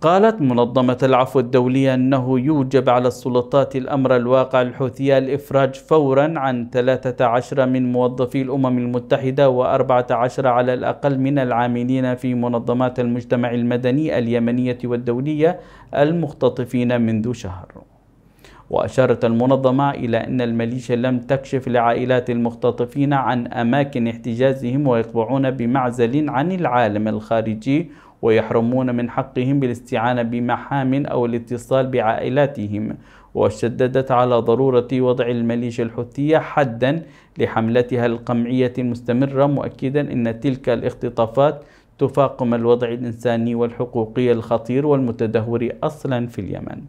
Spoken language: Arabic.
قالت منظمة العفو الدولية أنه يوجب على السلطات الأمر الواقع الحوثية الإفراج فورا عن 13 من موظفي الأمم المتحدة و14 على الأقل من العاملين في منظمات المجتمع المدني اليمنية والدولية المختطفين منذ شهر وأشارت المنظمة إلى أن الميليشيا لم تكشف لعائلات المختطفين عن أماكن احتجازهم ويقبعون بمعزل عن العالم الخارجي ويحرمون من حقهم بالاستعانة بمحام أو الاتصال بعائلاتهم وشددت على ضرورة وضع الميليشيا الحوثية حدا لحملتها القمعية المستمرة مؤكدا أن تلك الاختطافات تفاقم الوضع الإنساني والحقوقي الخطير والمتدهور أصلا في اليمن